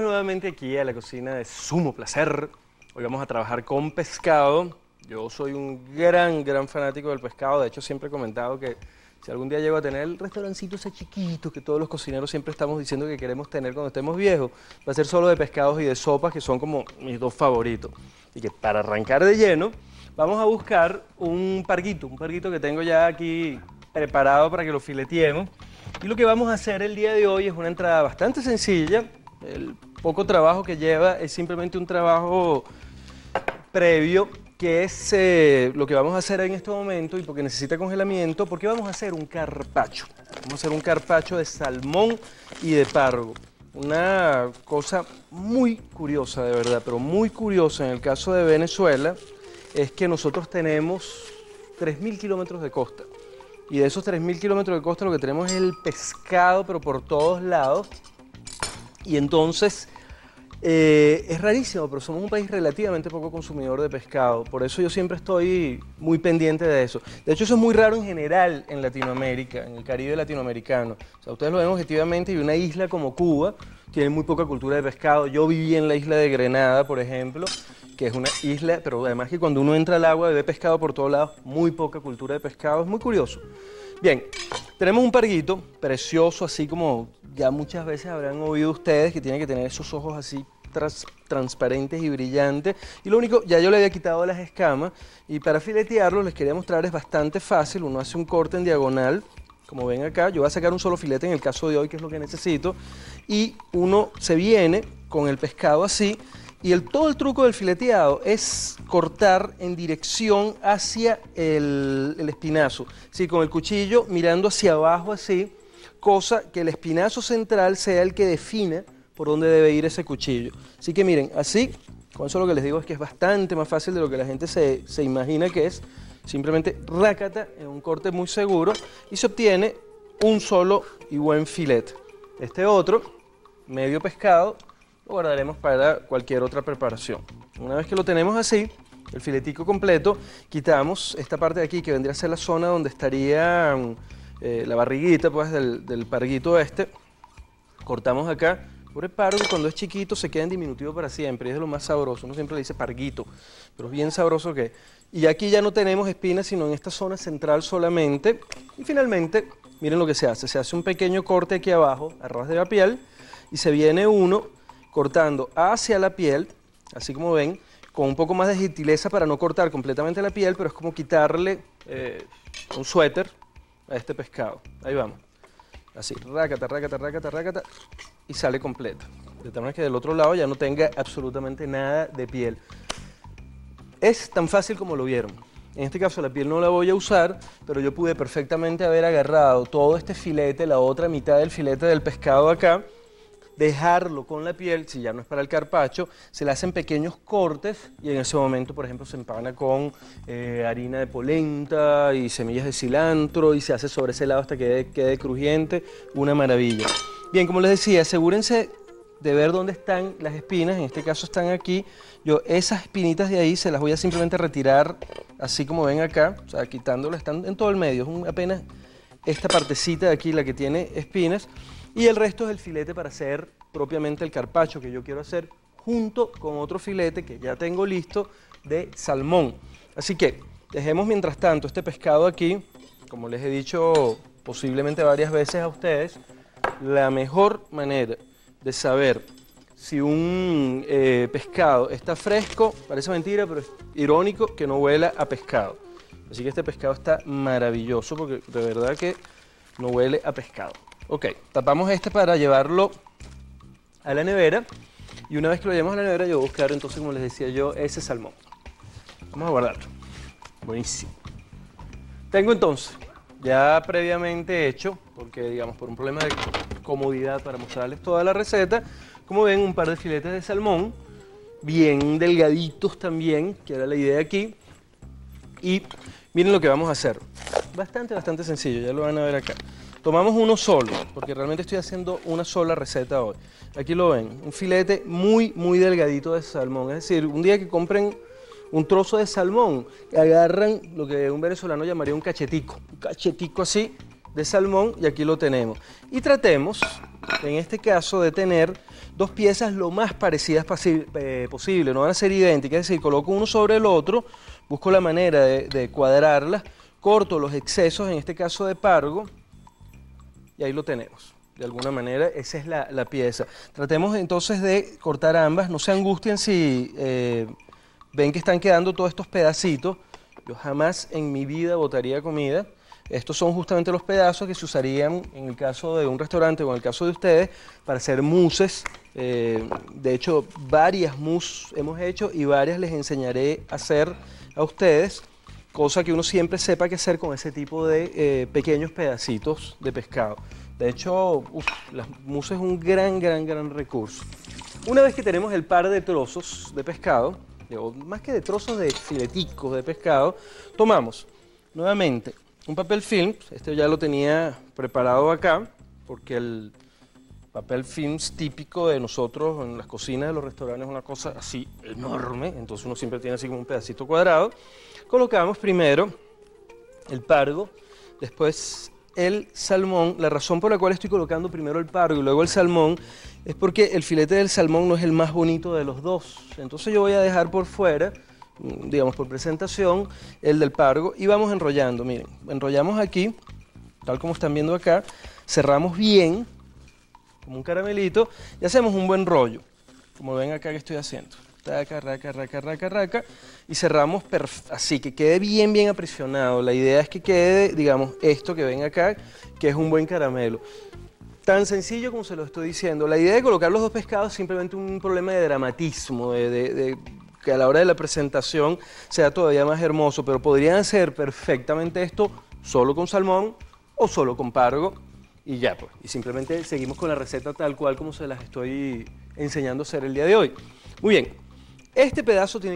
nuevamente aquí a la cocina de Sumo Placer. Hoy vamos a trabajar con pescado. Yo soy un gran, gran fanático del pescado. De hecho, siempre he comentado que si algún día llego a tener el restaurancito ese chiquito que todos los cocineros siempre estamos diciendo que queremos tener cuando estemos viejos, va a ser solo de pescados y de sopas, que son como mis dos favoritos. Y que para arrancar de lleno, vamos a buscar un parguito, un parguito que tengo ya aquí preparado para que lo fileteemos. Y lo que vamos a hacer el día de hoy es una entrada bastante sencilla, el poco trabajo que lleva es simplemente un trabajo previo que es eh, lo que vamos a hacer en este momento y porque necesita congelamiento, porque vamos a hacer un carpacho. Vamos a hacer un carpacho de salmón y de pargo. Una cosa muy curiosa, de verdad, pero muy curiosa en el caso de Venezuela, es que nosotros tenemos 3.000 kilómetros de costa. Y de esos 3.000 kilómetros de costa lo que tenemos es el pescado, pero por todos lados. Y entonces, eh, es rarísimo, pero somos un país relativamente poco consumidor de pescado. Por eso yo siempre estoy muy pendiente de eso. De hecho, eso es muy raro en general en Latinoamérica, en el Caribe latinoamericano. O sea, ustedes lo ven objetivamente y una isla como Cuba tiene muy poca cultura de pescado. Yo viví en la isla de Grenada, por ejemplo, que es una isla, pero además que cuando uno entra al agua ve pescado por todos lados, muy poca cultura de pescado. Es muy curioso. Bien, tenemos un perguito precioso, así como ya muchas veces habrán oído ustedes, que tiene que tener esos ojos así transparentes y brillantes. Y lo único, ya yo le había quitado las escamas y para filetearlo les quería mostrar, es bastante fácil, uno hace un corte en diagonal, como ven acá, yo voy a sacar un solo filete en el caso de hoy, que es lo que necesito, y uno se viene con el pescado así y el, todo el truco del fileteado es cortar en dirección hacia el, espinazo. Sí, con el cuchillo mirando hacia abajo así, cosa que el espinazo central sea el que define por dónde debe ir ese cuchillo. Así que miren, así, con eso lo que les digo es que es bastante más fácil de lo que la gente se, se imagina que es. Simplemente rácata en un corte muy seguro y se obtiene un solo y buen filete. Este otro, medio pescado, lo guardaremos para cualquier otra preparación. Una vez que lo tenemos así, el filetico completo, quitamos esta parte de aquí que vendría a ser la zona donde estaría mm, eh, la barriguita pues, del, parguito este. Cortamos acá ...preparo pargo, cuando es chiquito se queda en diminutivo para siempre, es de lo más sabroso. Uno siempre le dice parguito, pero es bien sabroso que. Y aquí ya no tenemos espinas, sino en esta zona central solamente. Y finalmente, miren lo que se hace: se hace un pequeño corte aquí abajo, a ras de la piel, y se viene uno cortando hacia la piel, así como ven, con un poco más de gentileza para no cortar completamente la piel, pero es como quitarle eh, un suéter a este pescado. Ahí vamos. Así, rácata, rácata, rácata, rácata, y sale completo. De tal manera que del otro lado ya no tenga absolutamente nada de piel. Es tan fácil como lo vieron. En este caso la piel no la voy a usar, pero yo pude perfectamente haber agarrado todo este filete, la otra mitad del filete del pescado acá, dejarlo con la piel, si ya no es para el carpacho, se le hacen pequeños cortes y en ese momento, por ejemplo, se empana con eh, harina de polenta y semillas de cilantro y se hace sobre ese lado hasta que quede, crujiente, una maravilla. Bien, como les decía, asegúrense de ver dónde están las espinas, en este caso están aquí. Yo esas espinitas de ahí se las voy a simplemente retirar, así como ven acá, o sea, quitándolas, están en todo el medio, es apenas esta partecita de aquí la que tiene espinas. Y el resto es el filete para hacer propiamente el carpacho que yo quiero hacer junto con otro filete que ya tengo listo de salmón. Así que dejemos mientras tanto este pescado aquí, como les he dicho posiblemente varias veces a ustedes, la mejor manera de saber si un eh, pescado está fresco, parece mentira, pero es irónico que no huela a pescado. Así que este pescado está maravilloso porque de verdad que no huele a pescado. Ok, tapamos este para llevarlo a la nevera. Y una vez que lo llevamos a la nevera, yo voy a buscar entonces, como les decía yo, ese salmón. Vamos a guardarlo. Buenísimo. Tengo entonces, ya previamente hecho, porque digamos por un problema de comodidad para mostrarles toda la receta, como ven, un par de filetes de salmón, bien delgaditos también, que era la idea aquí. Y miren lo que vamos a hacer. Bastante, bastante sencillo, ya lo van a ver acá. Tomamos uno solo, porque realmente estoy haciendo una sola receta hoy. Aquí lo ven, un filete muy, muy delgadito de salmón. Es decir, un día que compren un trozo de salmón, agarran lo que un venezolano llamaría un cachetico. Un cachetico así de salmón y aquí lo tenemos. Y tratemos, en este caso, de tener dos piezas lo más parecidas eh, posible. No van a ser idénticas, es decir, coloco uno sobre el otro, busco la manera de, de cuadrarlas, corto los excesos, en este caso de pargo, y ahí lo tenemos. De alguna manera, esa es la, pieza. Tratemos entonces de cortar ambas. No se angustien si eh, ven que están quedando todos estos pedacitos. Yo jamás en mi vida botaría comida. Estos son justamente los pedazos que se usarían en el caso de un restaurante o en el caso de ustedes para hacer muses. Eh, de hecho, varias mus hemos hecho y varias les enseñaré a hacer a ustedes cosa que uno siempre sepa qué hacer con ese tipo de eh, pequeños pedacitos de pescado. De hecho, la las es un gran, gran, gran recurso. Una vez que tenemos el par de trozos de pescado, o más que de trozos de fileticos de pescado, tomamos nuevamente un papel film, este ya lo tenía preparado acá, porque el papel films típico de nosotros en las cocinas de los restaurantes, una cosa así enorme, entonces uno siempre tiene así como un pedacito cuadrado. Colocamos primero el pargo, después el salmón. La razón por la cual estoy colocando primero el pargo y luego el salmón es porque el filete del salmón no es el más bonito de los dos. Entonces yo voy a dejar por fuera, mm, digamos por presentación, el del pargo y vamos enrollando. Miren, enrollamos aquí, tal como están viendo acá, cerramos bien como un caramelito, y hacemos un buen rollo, como ven acá que estoy haciendo. Taca, raca, raca, raca, raca, y cerramos así, que quede bien, bien aprisionado. La idea es que quede, digamos, esto que ven acá, que es un buen caramelo. Tan sencillo como se lo estoy diciendo. La idea de colocar los dos pescados es simplemente un problema de dramatismo, de que a la hora de la presentación sea todavía más hermoso, pero podrían hacer perfectamente esto solo con salmón o solo con pargo y ya, pues. Y simplemente seguimos con la receta tal cual como se las estoy enseñando a hacer el día de hoy. Muy bien, este pedazo tiene